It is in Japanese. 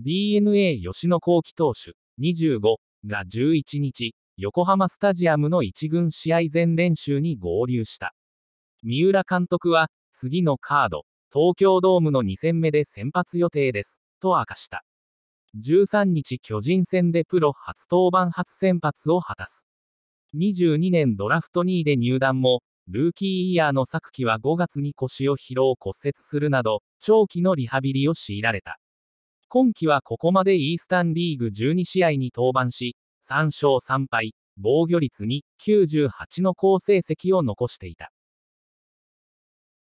DNA 吉野幸喜投手25が11日、横浜スタジアムの1軍試合前練習に合流した。三浦監督は、次のカード、東京ドームの2戦目で先発予定です、と明かした。13日巨人戦でプロ初登板初先発を果たす。22年ドラフト2位で入団も、ルーキーイヤーの昨季は5月に腰を疲労骨折するなど、長期のリハビリを強いられた。今季はここまでイースタンリーグ12試合に登板し、3勝3敗、防御率2、98の好成績を残していた。